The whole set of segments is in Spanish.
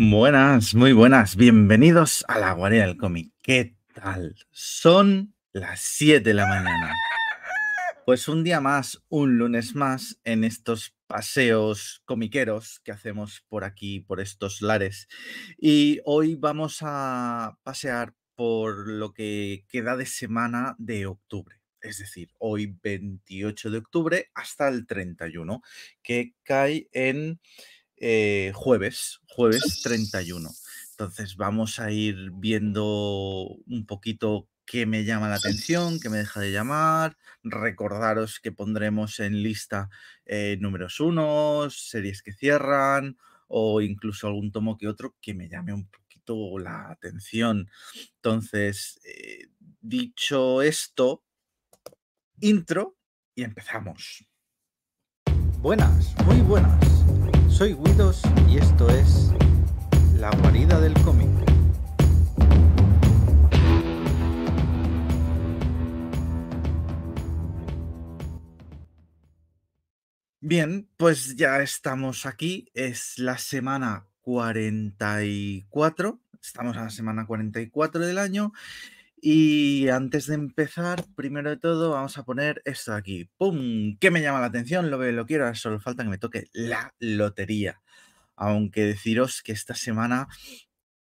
Buenas, muy buenas. Bienvenidos a la guarida del cómic. ¿Qué tal? Son las 7 de la mañana. Pues un día más, un lunes más, en estos paseos comiqueros que hacemos por aquí, por estos lares. Y hoy vamos a pasear por lo que queda de semana de octubre es decir, hoy 28 de octubre hasta el 31, que cae en eh, jueves, jueves 31. Entonces vamos a ir viendo un poquito qué me llama la atención, qué me deja de llamar. Recordaros que pondremos en lista eh, números unos, series que cierran o incluso algún tomo que otro que me llame un poquito la atención. Entonces, eh, dicho esto, intro y empezamos. Buenas, muy buenas. Soy Guidos y esto es La guarida del cómic. Bien, pues ya estamos aquí, es la semana 44, estamos a la semana 44 del año y antes de empezar, primero de todo, vamos a poner esto aquí. ¡Pum! ¿Qué me llama la atención? Lo veo, lo quiero, solo falta que me toque la lotería. Aunque deciros que esta semana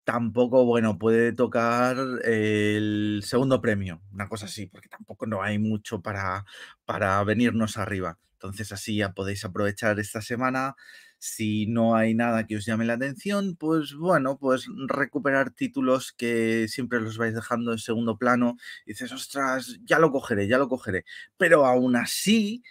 tampoco, bueno, puede tocar el segundo premio, una cosa así, porque tampoco no hay mucho para, para venirnos arriba. Entonces así ya podéis aprovechar esta semana si no hay nada que os llame la atención, pues bueno, pues recuperar títulos que siempre los vais dejando en segundo plano y dices, ostras, ya lo cogeré, ya lo cogeré. Pero aún así,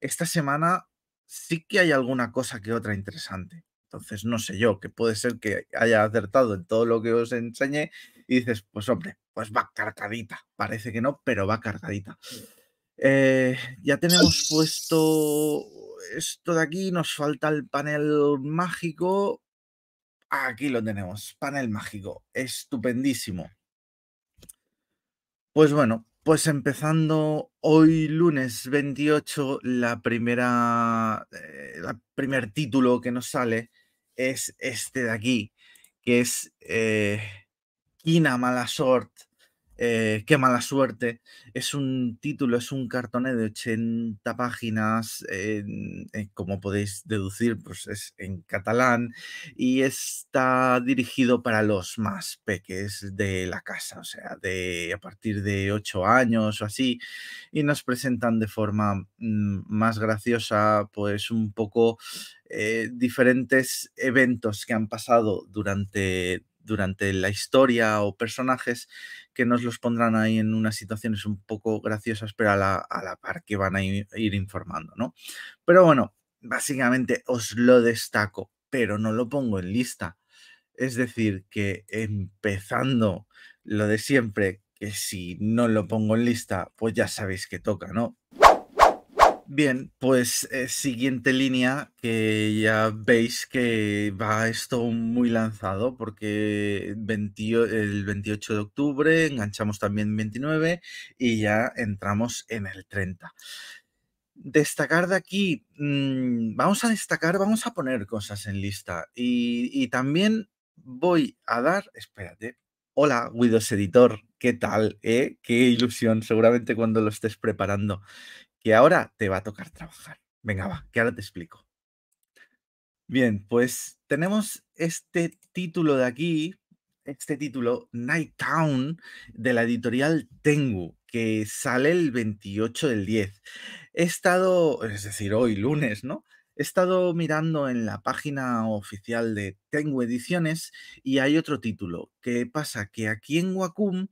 esta semana sí que hay alguna cosa que otra interesante. Entonces, no sé yo, que puede ser que haya acertado en todo lo que os enseñé y dices, pues hombre, pues va cargadita. Parece que no, pero va cargadita. Eh, ya tenemos puesto esto de aquí, nos falta el panel mágico. Aquí lo tenemos, panel mágico, estupendísimo. Pues bueno, pues empezando hoy lunes 28, la primera, el eh, primer título que nos sale es este de aquí, que es eh, Kina Malasort eh, qué mala suerte. Es un título, es un cartón de 80 páginas, eh, como podéis deducir, pues es en catalán y está dirigido para los más peques de la casa, o sea, de a partir de 8 años o así, y nos presentan de forma mm, más graciosa, pues un poco eh, diferentes eventos que han pasado durante, durante la historia o personajes que nos los pondrán ahí en unas situaciones un poco graciosas, pero a la, par que van a ir, ir informando, ¿no? Pero bueno, básicamente os lo destaco, pero no lo pongo en lista. Es decir, que empezando lo de siempre, que si no lo pongo en lista, pues ya sabéis que toca, ¿no? Bien, pues eh, siguiente línea que ya veis que va esto muy lanzado porque el 28 de octubre enganchamos también 29 y ya entramos en el 30. Destacar de aquí, mm, vamos a destacar, vamos a poner cosas en lista y, también voy a dar, espérate, hola Widows Editor, ¿qué tal? Eh? Qué ilusión, seguramente cuando lo estés preparando que ahora te va a tocar trabajar. Venga, va, que ahora te explico. Bien, pues tenemos este título de aquí, este título, Night Town, de la editorial Tengu, que sale el 28 del 10. He estado, es decir, hoy lunes, ¿no? He estado mirando en la página oficial de Tengu Ediciones y hay otro título. ¿Qué pasa? Que aquí en Wacom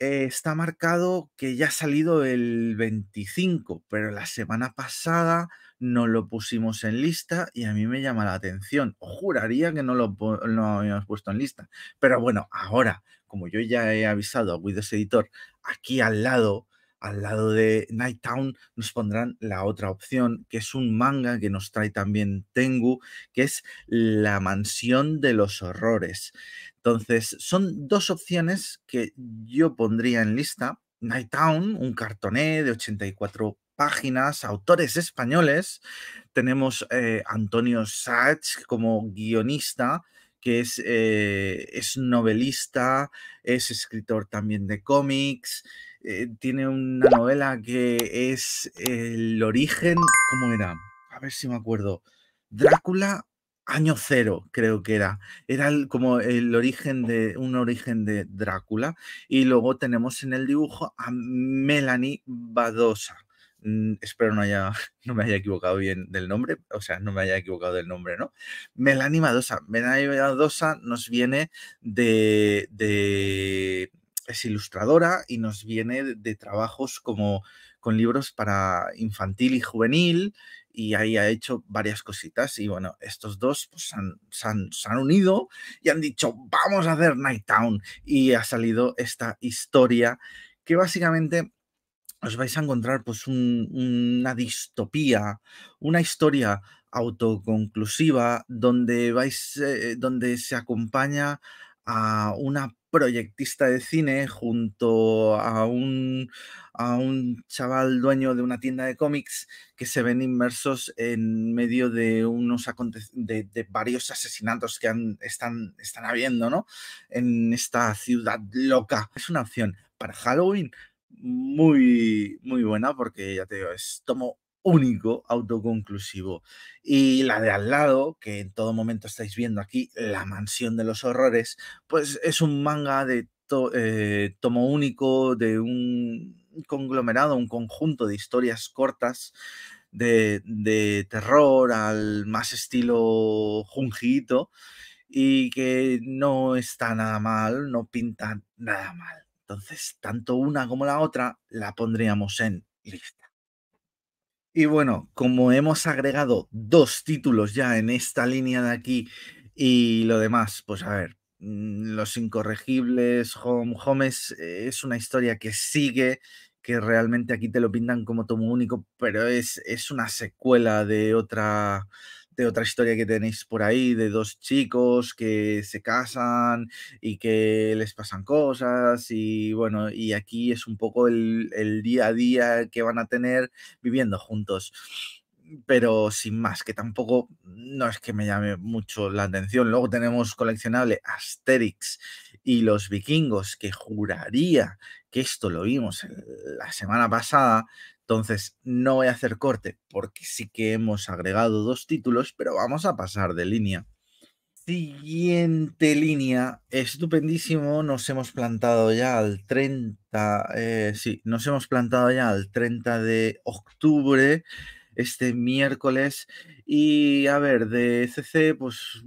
eh, está marcado que ya ha salido el 25, pero la semana pasada no lo pusimos en lista y a mí me llama la atención. Juraría que no lo, no habíamos puesto en lista. Pero bueno, ahora, como yo ya he avisado a Windows Editor, aquí al lado, al lado de Night Town, nos pondrán la otra opción, que es un manga que nos trae también Tengu, que es La Mansión de los Horrores. Entonces, son dos opciones que yo pondría en lista. Night Town, un cartoné de 84 páginas, autores españoles. Tenemos eh, Antonio Sachs como guionista, que es, eh, es novelista, es escritor también de cómics. Eh, tiene una novela que es El origen, ¿cómo era? A ver si me acuerdo. Drácula Año Cero, creo que era. Era como el origen de, un origen de Drácula. Y luego tenemos en el dibujo a Melanie Badosa. Mm, espero no, haya, no me haya equivocado bien del nombre, o sea, no me haya equivocado del nombre, ¿no? Melanie Badosa. Melanie Badosa nos viene de, es ilustradora y nos viene de, de, trabajos como con libros para infantil y juvenil, y ahí ha hecho varias cositas. Y bueno, estos dos pues, se, han, unido y han dicho, vamos a hacer Night Town. Y ha salido esta historia que básicamente os vais a encontrar pues una distopía, una historia autoconclusiva donde vais, eh, donde se acompaña a una proyectista de cine junto a un, a un chaval dueño de una tienda de cómics que se ven inmersos en medio de unos de, varios asesinatos que están, están habiendo ¿no? en esta ciudad loca. Es una opción para Halloween muy, muy buena porque ya te digo, es tomo único, autoconclusivo. Y la de al lado, que en todo momento estáis viendo aquí, La Mansión de los Horrores, pues es un manga de eh, tomo único, de un conglomerado, un conjunto de historias cortas de, terror al más estilo jungito y que no está nada mal, no pinta nada mal. Entonces, tanto una como la otra la pondríamos en lista. Y bueno, como hemos agregado dos títulos ya en esta línea de aquí y lo demás, pues a ver, mm, Los Incorregibles, Home, eh, es, una historia que sigue, que realmente aquí te lo pintan como tomo único, pero es, es una secuela de otra, de otra historia que tenéis por ahí, de dos chicos que se casan y que les pasan cosas y bueno, y aquí es un poco el, el día a día que van a tener viviendo juntos. Pero sin más, que tampoco no es que me llame mucho la atención. Luego tenemos coleccionable Asterix y los vikingos, que juraría que esto lo vimos la semana pasada, entonces, no voy a hacer corte porque sí que hemos agregado dos títulos, pero vamos a pasar de línea. Siguiente línea, estupendísimo, nos hemos plantado ya al 30, eh, sí, nos hemos plantado ya al 30 de octubre este miércoles. Y a ver, de CC, pues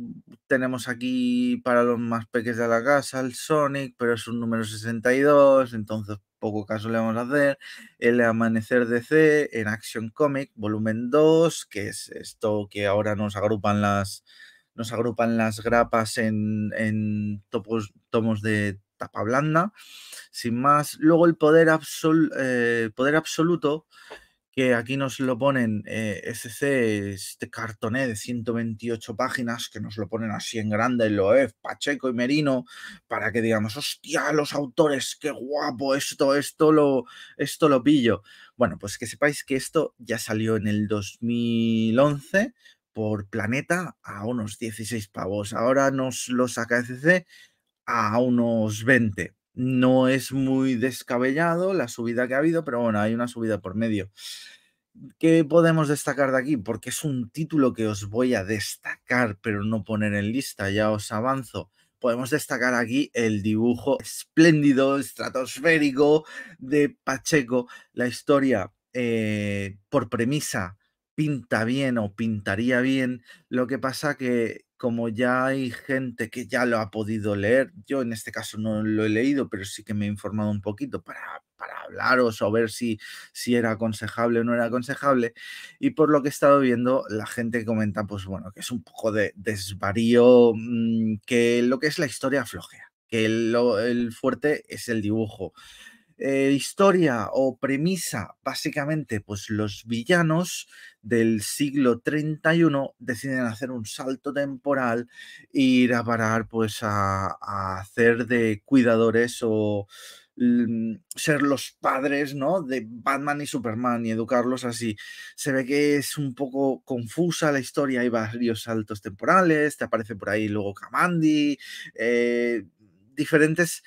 tenemos aquí para los más pequeños de la casa el Sonic, pero es un número 62, entonces poco caso le vamos a hacer. El Amanecer de C en Action Comic, volumen 2, que es esto que ahora nos agrupan las, nos agrupan las grapas en, en topos, tomos de tapa blanda. Sin más, luego el poder, absol, eh, poder absoluto que aquí nos lo ponen eh, SC, este cartoné de 128 páginas, que nos lo ponen así en grande, es Pacheco y Merino, para que digamos, hostia, los autores, qué guapo esto, esto lo, esto lo pillo. Bueno, pues que sepáis que esto ya salió en el 2011 por Planeta a unos 16 pavos. Ahora nos lo saca SC a unos 20. No es muy descabellado la subida que ha habido, pero bueno, hay una subida por medio. ¿Qué podemos destacar de aquí? Porque es un título que os voy a destacar, pero no poner en lista, ya os avanzo. Podemos destacar aquí el dibujo espléndido, estratosférico de Pacheco, la historia eh, por premisa pinta bien o pintaría bien. Lo que pasa que como ya hay gente que ya lo ha podido leer, yo en este caso no lo he leído, pero sí que me he informado un poquito para, para hablaros o ver si, si era aconsejable o no era aconsejable. Y por lo que he estado viendo, la gente comenta, pues bueno, que es un poco de desvarío, mm, que lo que es la historia flojea, que lo, el fuerte es el dibujo. Eh, historia o premisa, básicamente, pues los villanos del siglo 31 deciden hacer un salto temporal e ir a parar pues a, hacer de cuidadores o mm, ser los padres ¿no? de Batman y Superman y educarlos así. Se ve que es un poco confusa la historia, hay varios saltos temporales, te aparece por ahí luego Kamandi, eh, diferentes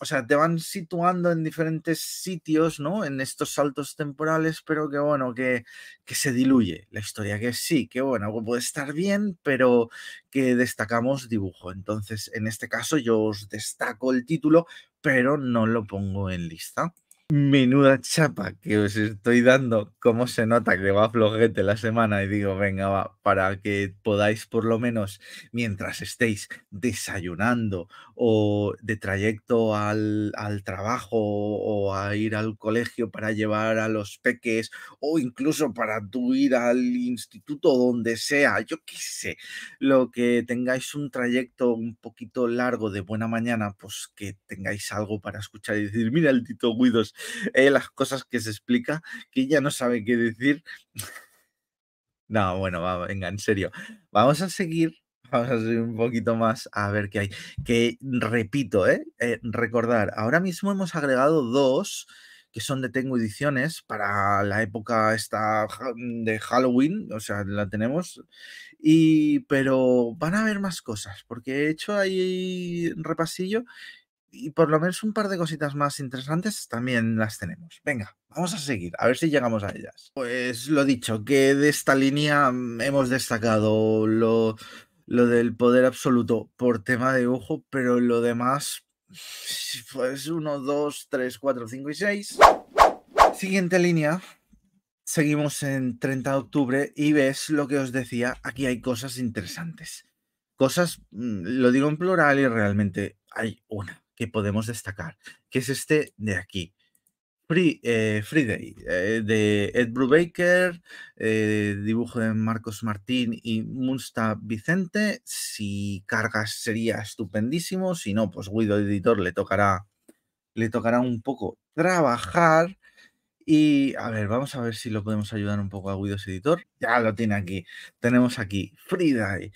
o sea, te van situando en diferentes sitios, ¿no? En estos saltos temporales, pero que bueno, que, que se diluye la historia, que sí, que bueno, puede estar bien, pero que destacamos dibujo. Entonces, en este caso yo os destaco el título, pero no lo pongo en lista. Menuda chapa que os estoy dando, cómo se nota que va flojete la semana y digo, venga, va, para que podáis por lo menos mientras estéis desayunando o de trayecto al, trabajo o a ir al colegio para llevar a los peques o incluso para tú ir al instituto donde sea, yo qué sé, lo que tengáis un trayecto un poquito largo de buena mañana, pues que tengáis algo para escuchar y decir, mira el Tito Guidos eh, las cosas que se explica, que ya no sabe qué decir. No, bueno, va, venga, en serio. Vamos a seguir, vamos a seguir un poquito más a ver qué hay. Que repito, eh, eh, recordar, ahora mismo hemos agregado dos que son de Tengo Ediciones para la época esta de Halloween, o sea, la tenemos, y, pero van a haber más cosas, porque he hecho ahí un repasillo y por lo menos un par de cositas más interesantes también las tenemos. Venga, vamos a seguir, a ver si llegamos a ellas. Pues lo dicho, que de esta línea mm, hemos destacado lo, del poder absoluto por tema de ojo, pero lo demás, pues 1, 2, 3, 4, 5 y 6. Siguiente línea. Seguimos en 30 de octubre y ves lo que os decía, aquí hay cosas interesantes. Cosas, mm, lo digo en plural y realmente hay una que podemos destacar, que es este de aquí. Free, eh, eh, de Ed Brubaker, eh, dibujo de Marcos Martín y Munsta Vicente. Si cargas sería estupendísimo, si no, pues Guido Editor le tocará, le tocará un poco trabajar. Y a ver, vamos a ver si lo podemos ayudar un poco a Guido Editor. Ya lo tiene aquí. Tenemos aquí Friday.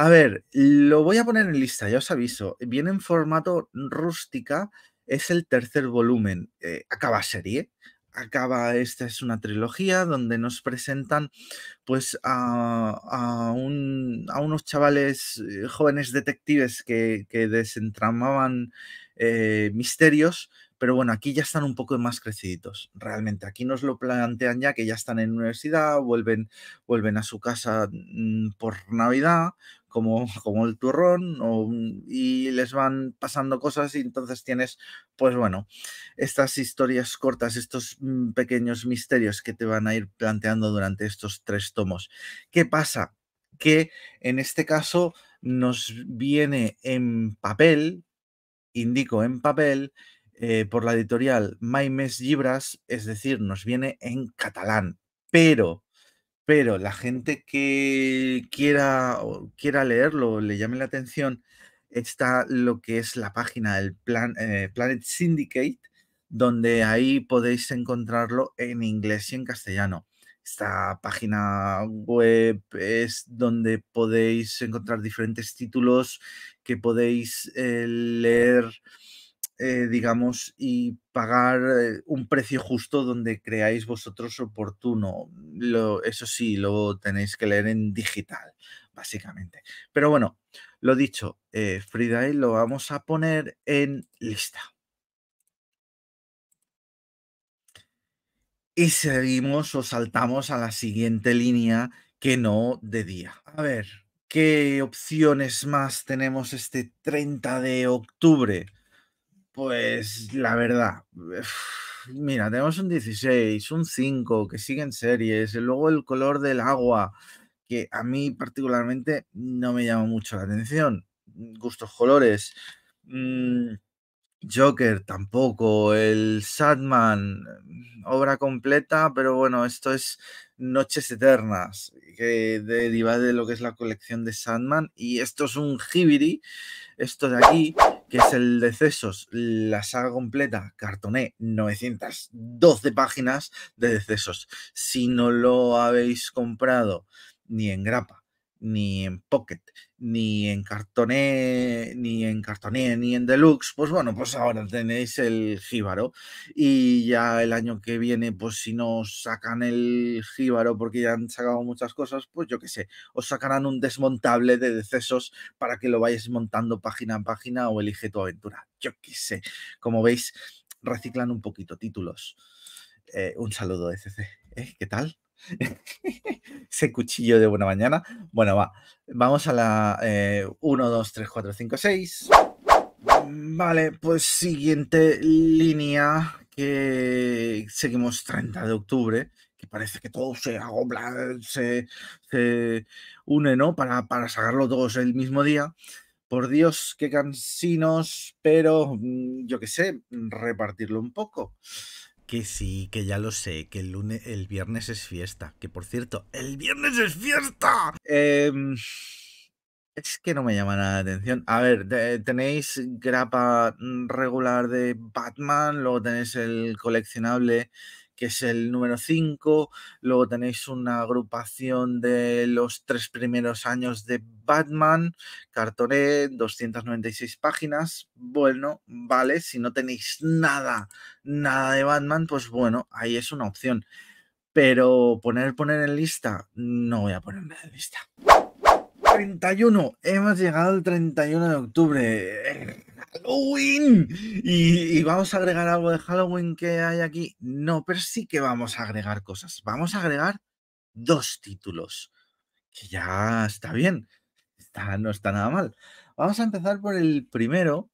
A ver, lo voy a poner en lista, ya os aviso. Viene en formato rústica, es el tercer volumen. Eh, acaba serie. Acaba, esta es una trilogía donde nos presentan pues a, unos chavales eh, jóvenes detectives que, desentramaban eh, misterios, pero bueno, aquí ya están un poco más creciditos, realmente. Aquí nos lo plantean ya que ya están en universidad, vuelven, vuelven a su casa mm, por Navidad, como, como el turrón y les van pasando cosas y entonces tienes, pues bueno, estas historias cortas, estos mm, pequeños misterios que te van a ir planteando durante estos tres tomos. ¿Qué pasa? Que en este caso nos viene en papel, indico en papel, eh, por la editorial Maimes Libras, es decir, nos viene en catalán, pero pero la gente que quiera, quiera leerlo, le llame la atención, está lo que es la página del plan, eh, Planet Syndicate, donde ahí podéis encontrarlo en inglés y en castellano. Esta página web es donde podéis encontrar diferentes títulos que podéis eh, leer eh, digamos, y pagar eh, un precio justo donde creáis vosotros oportuno. eso sí, lo tenéis que leer en digital, básicamente. Pero bueno, lo dicho, eh, Friday eh, lo vamos a poner en lista. Y seguimos o saltamos a la siguiente línea que no de día. A ver, ¿qué opciones más tenemos este 30 de octubre? Pues la verdad, mira, tenemos un 16, un 5 que siguen series, luego el color del agua, que a mí particularmente no me llama mucho la atención. Mm, gustos colores. Mm, Joker tampoco, el Sadman, mm, obra completa, pero bueno, esto es Noches Eternas, que deriva de lo que es la colección de Sandman, y esto es un hibiri, esto de aquí, que es el Decesos, la saga completa, cartoné 912 páginas de Decesos. Si no lo habéis comprado ni en grapa, ni en Pocket, ni en Cartoné, ni en Cartoné, ni en Deluxe, pues bueno, pues ahora tenéis el Jíbaro. Y ya el año que viene, pues si no os sacan el Jíbaro porque ya han sacado muchas cosas, pues yo qué sé, os sacarán un desmontable de decesos para que lo vayáis montando página a página o elige tu aventura. Yo qué sé. Como veis, reciclan un poquito títulos. Eh, un saludo de CC. ¿eh? ¿Qué tal? Ese cuchillo de buena mañana. Bueno, va. Vamos a la 1, 2, 3, 4, 5, 6. Vale, pues siguiente línea que seguimos 30 de octubre, que parece que todo se agobla, se, se une, ¿no? Para, para sacarlo todos el mismo día. Por Dios, qué cansinos, pero mm, yo qué sé, repartirlo un poco. Que sí, que ya lo sé, que el lunes, el viernes es fiesta. Que por cierto, ¡el viernes es fiesta! Em, es que no me llama la atención. A ver, tenéis grapa mm, regular de Batman, luego tenéis el coleccionable que es el número 5. Luego tenéis una agrupación de los tres primeros años de Batman, Cartoné, 296 páginas. Bueno, vale, si no tenéis nada, nada de Batman, pues bueno, ahí es una opción. Pero poner, poner en lista, no voy a poner en lista. 31, hemos llegado al 31 de octubre. Eh, Halloween y, vamos a agregar algo de Halloween que hay aquí. No, pero sí que vamos a agregar cosas. Vamos a agregar dos títulos, que ya está bien, está, no está nada mal. Vamos a empezar por el primero,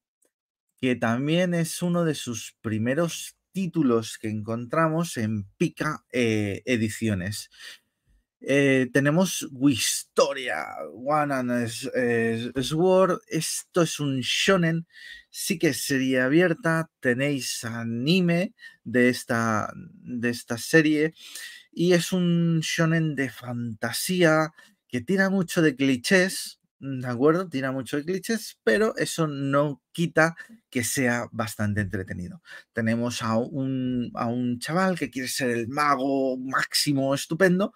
que también es uno de sus primeros títulos que encontramos en Pica eh, Ediciones. Eh, tenemos Wistoria, One and Sword. Esto es un shonen. Sí que sería abierta. Tenéis anime de esta, de esta serie. Y es un shonen de fantasía que tira mucho de clichés. ¿De acuerdo? Tira mucho de clichés, pero eso no quita que sea bastante entretenido. Tenemos a un, a un chaval que quiere ser el mago máximo estupendo,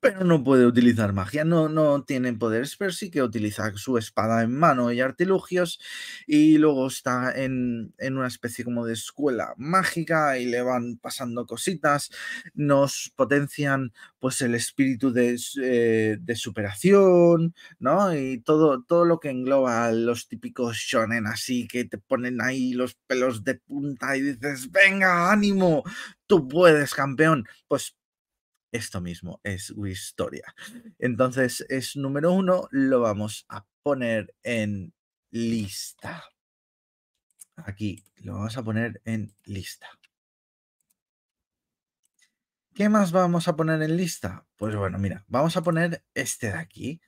pero no puede utilizar magia, no, no tiene poderes, pero sí que utiliza su espada en mano y artilugios y luego está en, en una especie como de escuela mágica y le van pasando cositas, nos potencian pues el espíritu de, eh, superación, ¿no? Y todo, todo lo que engloba los típicos shonen así que te ponen ahí los pelos de punta y dices, venga, ánimo, tú puedes, campeón, pues esto mismo, es historia Entonces, es número uno, lo vamos a poner en lista. Aquí, lo vamos a poner en lista. ¿Qué más vamos a poner en lista? Pues bueno, mira, vamos a poner este de aquí,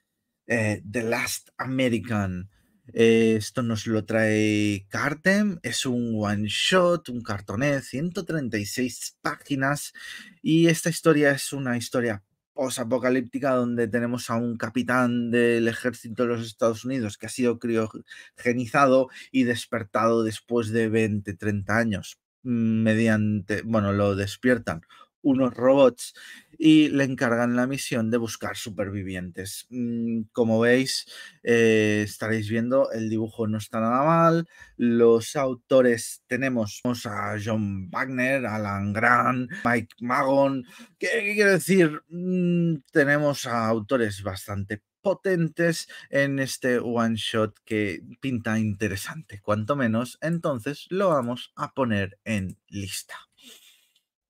eh, The Last American eh, esto nos lo trae Cartem, es un one shot, un cartoné, 136 páginas y esta historia es una historia posapocalíptica donde tenemos a un capitán del ejército de los Estados Unidos que ha sido criogenizado y despertado después de 20, 30 años mm, mediante, bueno, lo despiertan unos robots y le encargan la misión de buscar supervivientes. Mm, como veis, eh, estaréis viendo, el dibujo no está nada mal. Los autores tenemos a John Wagner, Alan Grant, Mike Magon. ¿Qué, decir? Mm, tenemos a autores bastante potentes en este one shot que pinta interesante, cuanto menos. Entonces lo vamos a poner en lista.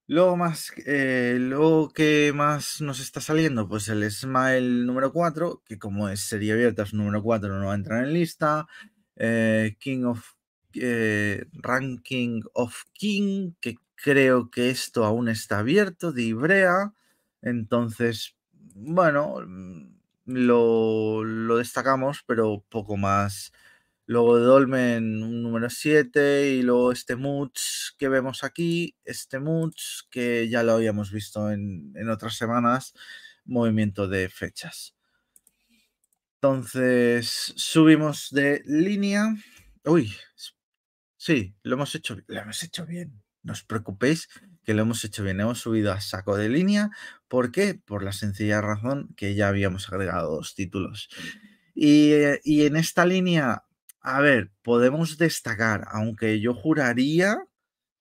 Luego, más, eh, que más nos está saliendo, pues el Smile número 4, que como es serie abierta, su número 4 no va a entrar en lista. Eh, King of eh, Ranking of King, que creo que esto aún está abierto, de Ibrea. Entonces, bueno, mm, lo, lo destacamos, pero poco más luego Dolmen un número 7 y luego este Moods que vemos aquí, este Moods que ya lo habíamos visto en, otras semanas, movimiento de fechas. Entonces subimos de línea. Uy, sí, lo hemos hecho, lo hemos hecho bien. No os preocupéis que lo hemos hecho bien. Hemos subido a saco de línea. ¿Por qué? Por la sencilla razón que ya habíamos agregado dos títulos. Y, eh, y en esta línea a ver, podemos destacar, aunque yo juraría,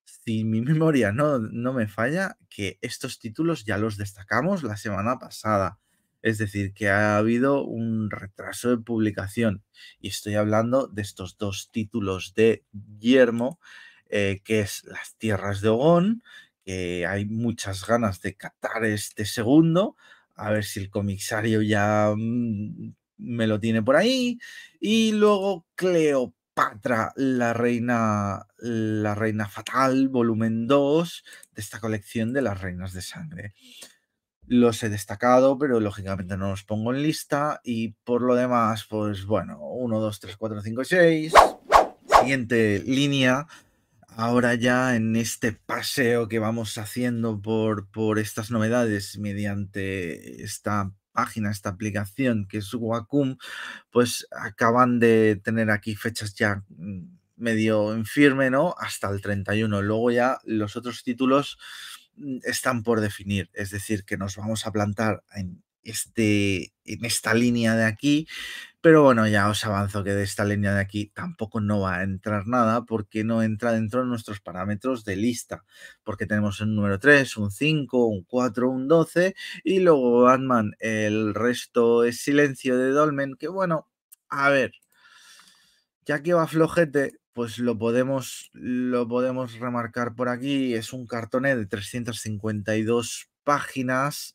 si mi memoria no, no me falla, que estos títulos ya los destacamos la semana pasada. Es decir, que ha habido un retraso de publicación. Y estoy hablando de estos dos títulos de Guillermo, eh, que es Las Tierras de Ogón, que hay muchas ganas de catar este segundo. A ver si el comisario ya mm, me lo tiene por ahí. Y luego Cleopatra, la reina, la reina fatal, volumen 2 de esta colección de las reinas de sangre. Los he destacado, pero lógicamente no los pongo en lista. Y por lo demás, pues bueno, 1, 2, 3, 4, 5, 6. Siguiente línea ahora ya en este paseo que vamos haciendo por, por, estas novedades mediante esta página, esta aplicación que es Wacom, pues acaban de tener aquí fechas ya mm, medio en firme, ¿no? Hasta el 31. Luego ya los otros títulos mm, están por definir, es decir, que nos vamos a plantar en este, en esta línea de aquí. Pero bueno, ya os avanzo que de esta línea de aquí tampoco no va a entrar nada porque no entra dentro de nuestros parámetros de lista. Porque tenemos un número 3, un 5, un 4, un 12 y luego Batman. El resto es silencio de Dolmen, que bueno, a ver, ya que va flojete, pues lo podemos, lo podemos remarcar por aquí. Es un cartón de 352 páginas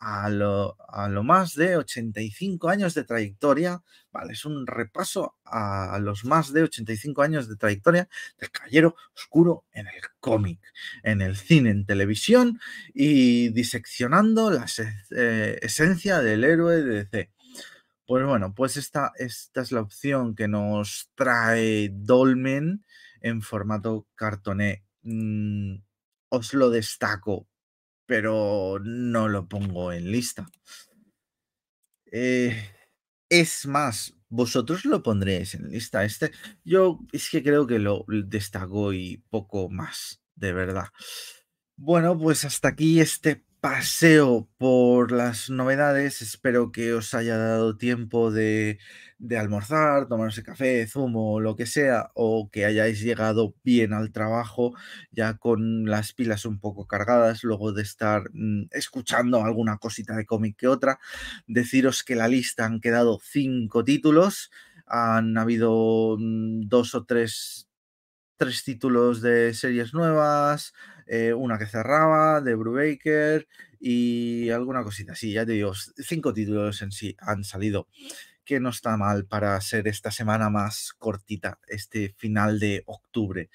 a lo, más de 85 años de trayectoria, vale, es un repaso a los más de 85 años de trayectoria del Caballero Oscuro en el cómic, en el cine, en televisión y diseccionando la eh, esencia del héroe de DC. Pues bueno, pues esta, esta es la opción que nos trae Dolmen en formato cartoné. Mm, os lo destaco pero no lo pongo en lista. Eh, es más, vosotros lo pondréis en lista. Este, yo es que creo que lo destacó y poco más, de verdad. Bueno, pues hasta aquí este paseo por las novedades. Espero que os haya dado tiempo de, almorzar, tomarse café, zumo, lo que sea, o que hayáis llegado bien al trabajo, ya con las pilas un poco cargadas, luego de estar mm, escuchando alguna cosita de cómic que otra. Deciros que la lista han quedado cinco títulos. Han habido mm, dos o tres tres títulos de series nuevas, eh, una que cerraba, de Brubaker y alguna cosita sí, Ya te digo, cinco títulos en sí han salido, que no está mal para ser esta semana más cortita, este final de octubre.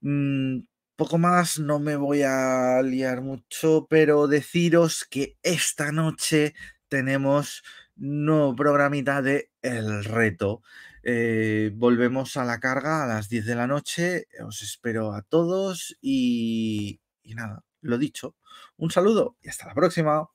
Mm, poco más, no me voy a liar mucho, pero deciros que esta noche tenemos nuevo programita de El Reto. Eh, volvemos a la carga a las 10 de la noche. Os espero a todos y, y nada, lo dicho. Un saludo y hasta la próxima.